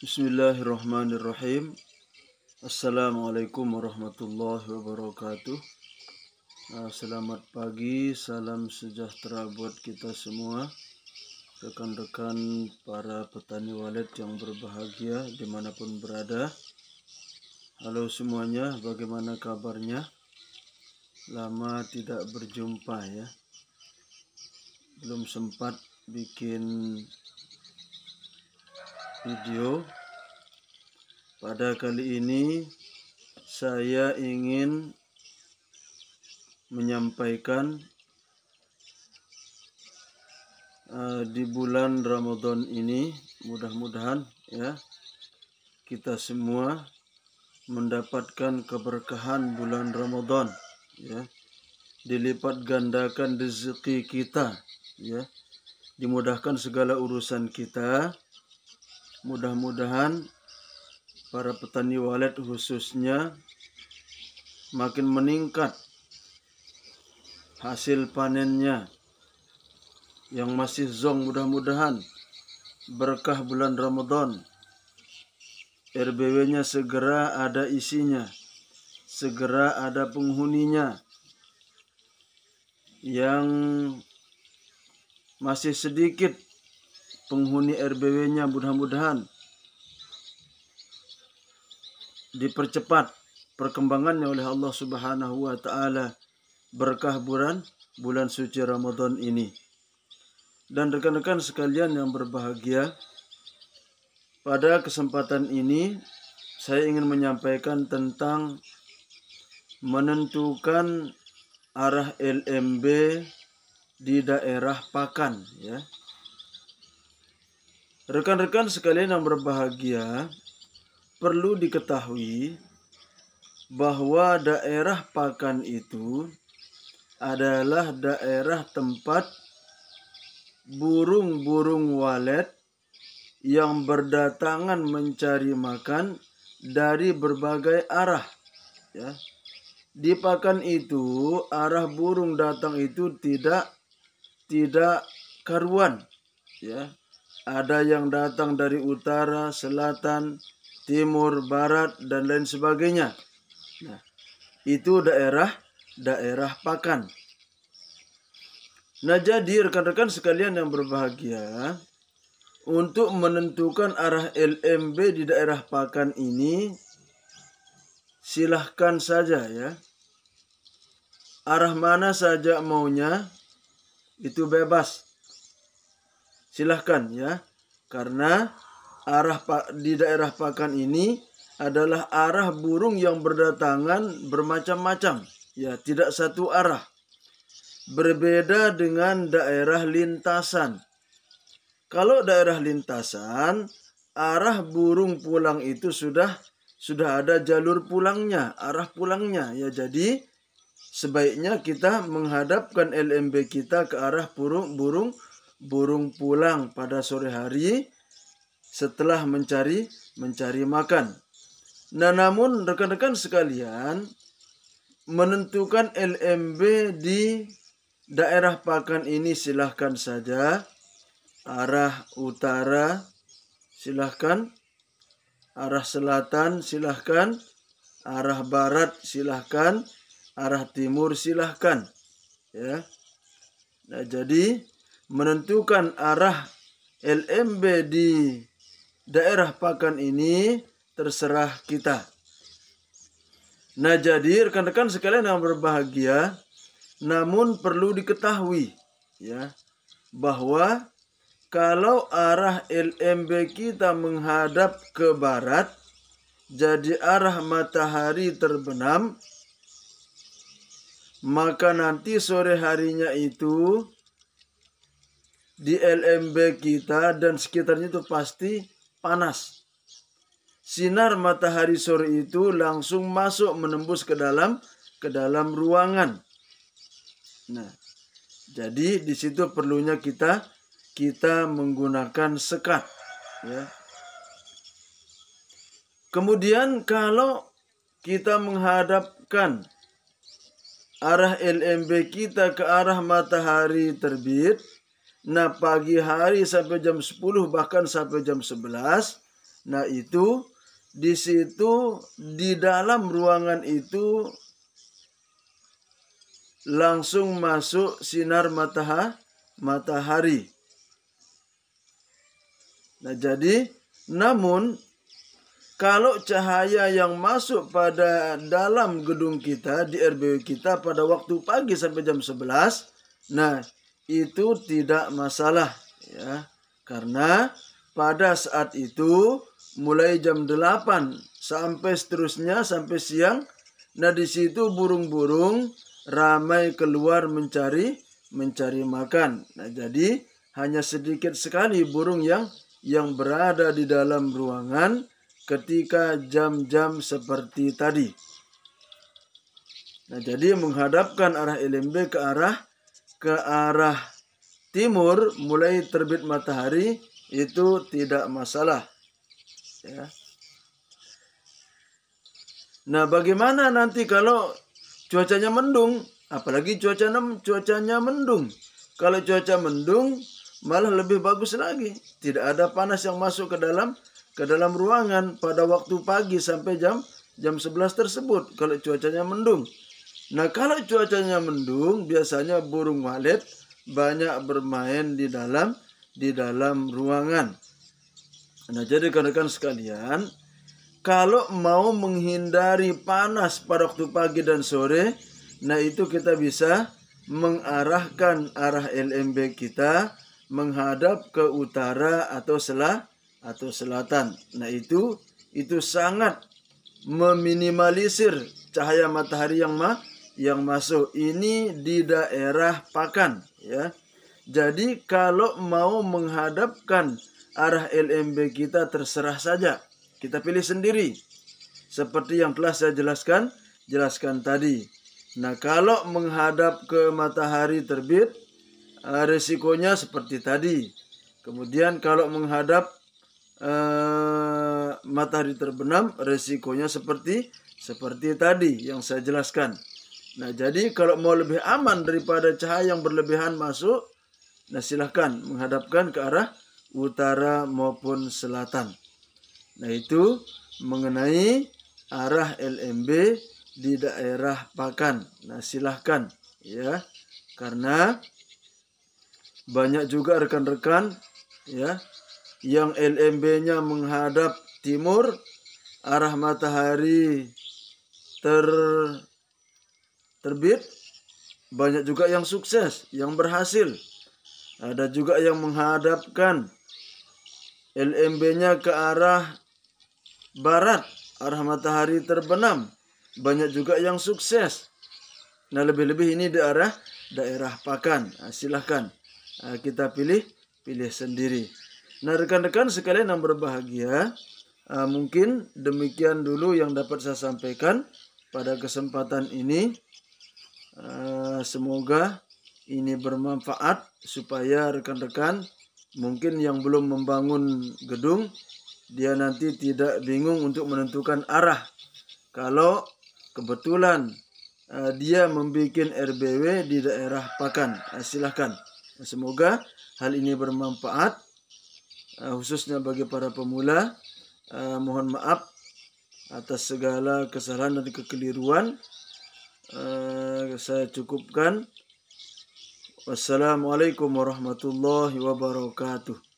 Bismillahirrahmanirrahim. Assalamualaikum warahmatullahi wabarakatuh. Ah, selamat pagi, salam sejahtera buat kita semua, rekan-rekan para petani walet yang berbahagia dimanapun berada. Halo semuanya, bagaimana kabarnya? Lama tidak berjumpa ya, belum sempat bikin video pada kali ini saya ingin menyampaikan uh, di bulan Ramadan ini mudah-mudahan ya kita semua mendapatkan keberkahan bulan Ramadan ya dilipat gandakan rezeki kita ya dimudahkan segala urusan kita Mudah-mudahan para petani walet khususnya makin meningkat hasil panennya yang masih zong mudah-mudahan berkah bulan Ramadan RBW-nya segera ada isinya segera ada penghuninya yang masih sedikit penghuni RBW-nya mudah-mudahan dipercepat perkembangannya oleh Allah Subhanahu wa taala berkah bulan bulan suci Ramadan ini. Dan rekan-rekan sekalian yang berbahagia, pada kesempatan ini saya ingin menyampaikan tentang menentukan arah LMB di daerah Pakan ya. Rekan-rekan sekalian yang berbahagia, perlu diketahui bahwa daerah Pakan itu adalah daerah tempat burung-burung walet yang berdatangan mencari makan dari berbagai arah ya. Di Pakan itu arah burung datang itu tidak tidak karuan ya ada yang datang dari utara, selatan, timur, barat, dan lain sebagainya. Nah, itu daerah daerah pakan. Nah, jadi rekan-rekan sekalian yang berbahagia, untuk menentukan arah LMB di daerah pakan ini, silahkan saja ya. Arah mana saja maunya, itu bebas silahkan ya. Karena arah di daerah pakan ini adalah arah burung yang berdatangan bermacam-macam. Ya, tidak satu arah. Berbeda dengan daerah lintasan. Kalau daerah lintasan, arah burung pulang itu sudah sudah ada jalur pulangnya, arah pulangnya. Ya, jadi sebaiknya kita menghadapkan LMB kita ke arah burung burung burung pulang pada sore hari setelah mencari mencari makan. Nah, namun rekan-rekan sekalian, menentukan LMB di daerah Pakan ini silahkan saja arah utara silahkan arah selatan silahkan arah barat silahkan arah timur silahkan ya nah jadi menentukan arah LMB di daerah Pakan ini terserah kita. Nah jadi rekan-rekan sekalian yang berbahagia, namun perlu diketahui ya bahwa kalau arah LMB kita menghadap ke barat, jadi arah matahari terbenam, maka nanti sore harinya itu di LMB kita dan sekitarnya itu pasti panas. Sinar matahari sore itu langsung masuk menembus ke dalam ke dalam ruangan. Nah, jadi di situ perlunya kita kita menggunakan sekat ya. Kemudian kalau kita menghadapkan arah LMB kita ke arah matahari terbit, Nah pagi hari sampai jam 10 bahkan sampai jam 11. Nah itu di situ di dalam ruangan itu langsung masuk sinar matahari matahari. Nah jadi namun kalau cahaya yang masuk pada dalam gedung kita di RBW kita pada waktu pagi sampai jam 11 nah itu tidak masalah ya karena pada saat itu mulai jam 8 sampai seterusnya sampai siang nah di situ burung-burung ramai keluar mencari mencari makan nah jadi hanya sedikit sekali burung yang yang berada di dalam ruangan ketika jam-jam seperti tadi. Nah, jadi menghadapkan arah LMB ke arah ke arah timur mulai terbit matahari itu tidak masalah. Ya. Nah, bagaimana nanti kalau cuacanya mendung? Apalagi cuaca cuacanya mendung. Kalau cuaca mendung malah lebih bagus lagi. Tidak ada panas yang masuk ke dalam ke dalam ruangan pada waktu pagi sampai jam jam 11 tersebut kalau cuacanya mendung. Nah, kalau cuacanya mendung, biasanya burung walet banyak bermain di dalam di dalam ruangan. Nah, jadi rekan-rekan sekalian, kalau mau menghindari panas pada waktu pagi dan sore, nah itu kita bisa mengarahkan arah LMB kita menghadap ke utara atau selah atau selatan. Nah, itu itu sangat meminimalisir cahaya matahari yang mah yang masuk ini di daerah Pakan ya. Jadi kalau mau menghadapkan arah LMB kita terserah saja. Kita pilih sendiri. Seperti yang telah saya jelaskan, jelaskan tadi. Nah, kalau menghadap ke matahari terbit, eh, resikonya seperti tadi. Kemudian kalau menghadap eh, matahari terbenam, resikonya seperti seperti tadi yang saya jelaskan. Nah, jadi kalau mau lebih aman daripada cahaya yang berlebihan masuk, nah silahkan menghadapkan ke arah utara maupun selatan. Nah, itu mengenai arah LMB di daerah Pakan. Nah, silahkan ya. Karena banyak juga rekan-rekan ya yang LMB-nya menghadap timur, arah matahari ter terbit banyak juga yang sukses, yang berhasil. Ada juga yang menghadapkan LMB-nya ke arah barat, arah matahari terbenam. Banyak juga yang sukses. Nah, lebih-lebih ini di arah daerah Pakan. Nah, silahkan nah, kita pilih, pilih sendiri. Nah, rekan-rekan sekalian yang berbahagia, eh, mungkin demikian dulu yang dapat saya sampaikan pada kesempatan ini. Eh, semoga ini bermanfaat supaya rekan-rekan mungkin yang belum membangun gedung dia nanti tidak bingung untuk menentukan arah. Kalau kebetulan eh, dia membuat RBW di daerah Pakan, uh, eh, silahkan. Semoga hal ini bermanfaat khususnya bagi para pemula. mohon maaf atas segala kesalahan dan kekeliruan. Eh, saya cukupkan. Wassalamualaikum warahmatullahi wabarakatuh.